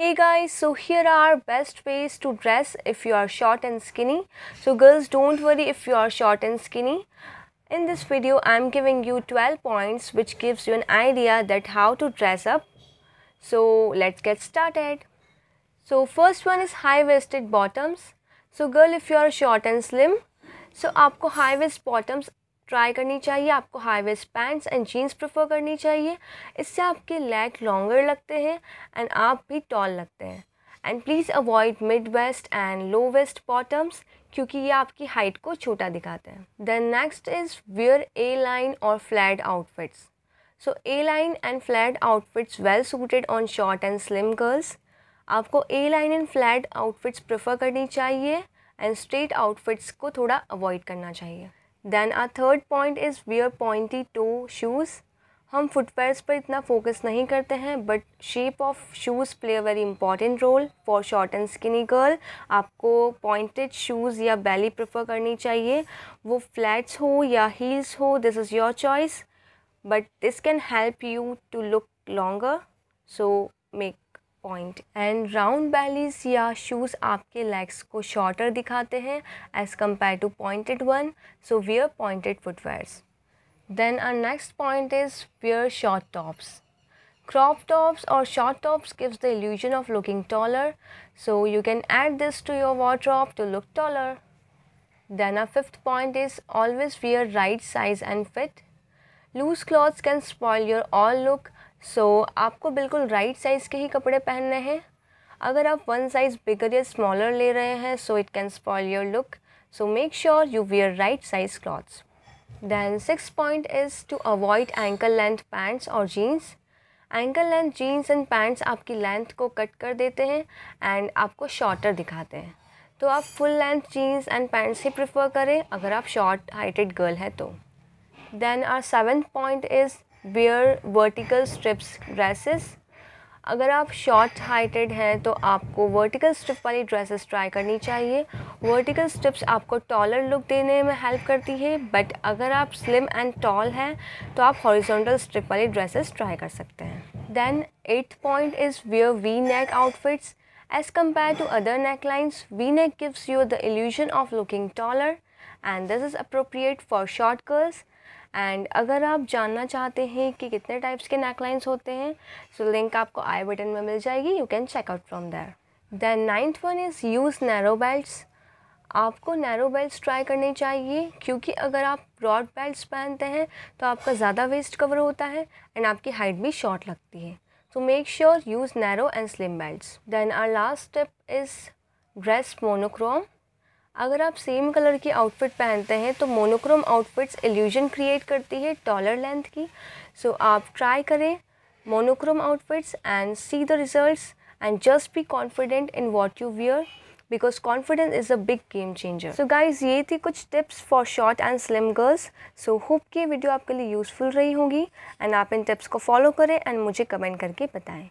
Hey guys, so here are best ways to dress if you are short and skinny. So girls, don't worry if you are short and skinny. In this video, I'm giving you 12 points which gives you an idea that how to dress up. So let's get started. So first one is high-waisted bottoms. So girl, if you are short and slim, so आपको high waist bottoms try करनी चाहिए आपको high waist pants and jeans prefer करनी चाहिए इससे आपके leg longer लगते हैं एंड आप भी टॉल लगते हैं and please avoid mid waist and low waist bottoms क्योंकि ये आपकी हाइट को छोटा दिखाते हैं then next is wear A line और flat outfits so A line and flat outfits well suited on short and slim girls आपको A line and flat outfits prefer करनी चाहिए एंड स्ट्रेट आउटफिट्स को थोड़ा अवॉइड करना चाहिए then our third point is wear pointy toe shoes हम footwears पर इतना फोकस नहीं करते हैं but shape of shoes play a very important role for short and skinny girl आपको पॉइंटेड शूज़ या बैली प्रेफर करनी चाहिए वो फ्लैट्स हो या हील्स हो this is your choice but this can help you to look longer so make Point and round bellies bellies या shoes आपके लेग्स को शॉर्टर दिखाते हैं as compare to pointed one so wear pointed footwears then our next point is wear short crop tops or short tops gives the illusion of looking taller so you can add this to your wardrobe to look taller then our fifth point is always wear right size and fit loose clothes can spoil your all look so so, आपको बिल्कुल right right size के ही कपड़े पहनने हैं अगर आप one size बिगर या smaller ले रहे हैं so it can spoil your look so make sure you wear right size clothes then six point is to avoid ankle length pants और jeans ankle length jeans and pants आपकी length को cut कर देते हैं and आपको shorter दिखाते हैं तो आप full length jeans and pants ही प्रिफर करें अगर आप शॉर्ट हाइटेड गर्ल हैं तो then our seven point is wear vertical stripes dresses अगर आप शॉर्ट हाइटेड हैं तो आपको वर्टिकल स्ट्रिप वाली ड्रेसेस ट्राई करनी चाहिए वर्टिकल स्ट्रिप्स आपको टॉलर लुक देने में हेल्प करती है बट अगर आप स्लिम एंड टॉल हैं तो आप हॉरिजॉन्टल स्ट्रिप वाली ड्रेसेस ट्राई कर सकते हैं then eighth point is wear V neck outfits as compare to other necklines V neck gives you the illusion of looking taller and this is appropriate for short girls and अगर आप जानना चाहते हैं कि कितने types के necklines होते हैं सो लिंक आपको आई बटन में मिल जाएगी you can check out from there then ninth one is use narrow belt आपको नैरो बेल्ट ट्राई करनी चाहिए क्योंकि अगर आप ब्रॉड बेल्ट पहनते हैं तो आपका ज़्यादा वेस्ट कवर होता है एंड आपकी हाइट भी शॉर्ट लगती है so make sure use narrow and slim belt then our last step is dress monochrome अगर आप सेम कलर की आउटफिट पहनते हैं तो मोनोक्रोम आउटफिट्स एल्यूजन क्रिएट करती है टॉलर लेंथ की सो so, आप ट्राई करें monochrome outfits and see the results and just be confident in what you wear because confidence is a big game changer so guys ये थी कुछ tips for short and slim girls so hope कि video आपके लिए useful रही होगी एंड आप इन टिप्स को फॉलो करें एंड मुझे कमेंट करके बताएं